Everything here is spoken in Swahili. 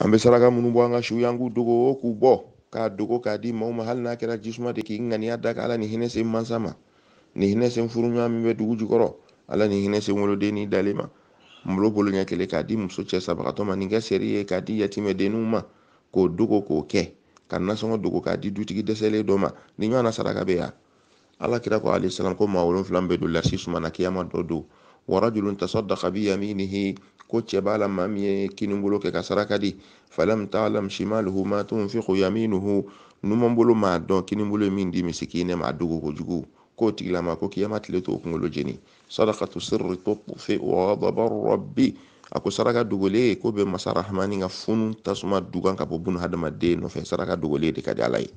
an bɛ saraka minnu bɔ an ka su yan k'u dogo k'u bɔ k'a dogo k'a di maaw ma hali n'a kɛra jisuma de k'i ŋaniya da ka ala ni hinɛ se mansa ma ni hinɛ se furuɲɔgɔn min bɛ dugu jukɔrɔ ala ni hinɛ se wolodennin dalen ma mulo bolo ɲɛ kele k'a di muso cɛ sabagatɔ ma nin kɛ seri ye k'a di yatimɛdenninw ma k'o dogo k'o kɛ ka nasɔngɔ dogo k'a di dutigi dɛsɛlen dɔ ma ni na saraka be ya ala kira ko alayhi salam ko maa wolonfila bɛ don lasi sumana na kiyama dɔ don warajulun tasaddaqa bi yaminihi ko cɛ b'a la maa min ye kinibolo kɛ ka saraka di falam taalam shimaluhu ma tunfiqu yaminuhu numanbolo m'a dɔn kinibolo ye min di misikinɛ ma a dogo kojugu k'o tigilama ko kiyama tile t'o kunkolo jeni sadakatu sirri tutfi ghadaba rabbi a ko saraka dogolen ko be masa rahamani ka funu tasuma dugan ka bɔ buna hadamaden nɔfɛ saraka dogolen de ka di ala ye